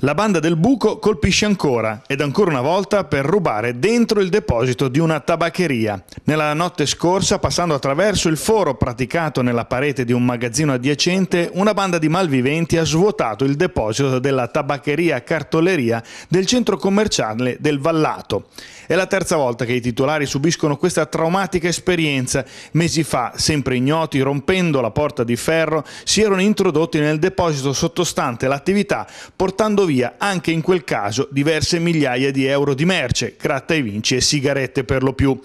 La banda del buco colpisce ancora ed ancora una volta per rubare dentro il deposito di una tabaccheria. Nella notte scorsa, passando attraverso il foro praticato nella parete di un magazzino adiacente, una banda di malviventi ha svuotato il deposito della tabaccheria cartoleria del centro commerciale del Vallato. È la terza volta che i titolari subiscono questa traumatica esperienza. Mesi fa, sempre ignoti, rompendo la porta di ferro, si erano introdotti nel deposito sottostante l'attività, portando via anche in quel caso diverse migliaia di euro di merce, gratta e vinci e sigarette per lo più.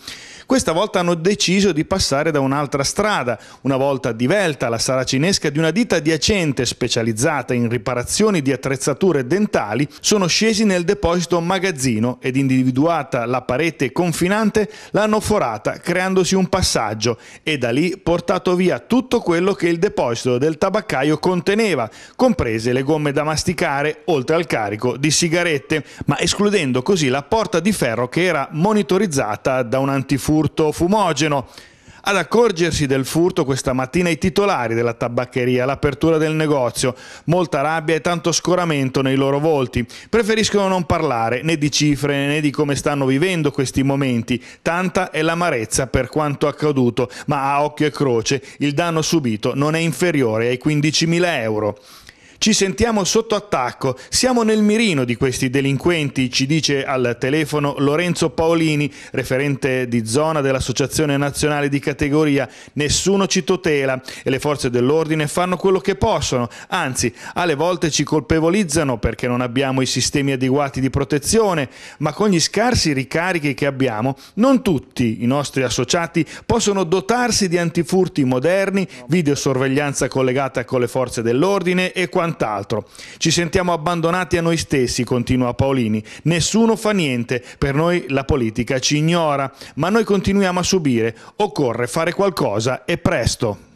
Questa volta hanno deciso di passare da un'altra strada, una volta divelta la sala cinesca di una ditta adiacente specializzata in riparazioni di attrezzature dentali, sono scesi nel deposito magazzino ed individuata la parete confinante l'hanno forata creandosi un passaggio e da lì portato via tutto quello che il deposito del tabaccaio conteneva, comprese le gomme da masticare, oltre oltre al carico di sigarette, ma escludendo così la porta di ferro che era monitorizzata da un antifurto fumogeno. Ad accorgersi del furto questa mattina i titolari della tabaccheria, l'apertura del negozio, molta rabbia e tanto scoramento nei loro volti. Preferiscono non parlare né di cifre né di come stanno vivendo questi momenti, tanta è l'amarezza per quanto accaduto, ma a occhio e croce il danno subito non è inferiore ai 15.000 euro. Ci sentiamo sotto attacco, siamo nel mirino di questi delinquenti, ci dice al telefono Lorenzo Paolini, referente di zona dell'Associazione Nazionale di Categoria. Nessuno ci tutela e le forze dell'ordine fanno quello che possono, anzi, alle volte ci colpevolizzano perché non abbiamo i sistemi adeguati di protezione, ma con gli scarsi ricarichi che abbiamo, non tutti i nostri associati possono dotarsi di antifurti moderni, videosorveglianza collegata con le forze dell'ordine e quant'altro quant'altro. Ci sentiamo abbandonati a noi stessi, continua Paolini. Nessuno fa niente, per noi la politica ci ignora, ma noi continuiamo a subire. Occorre fare qualcosa e presto.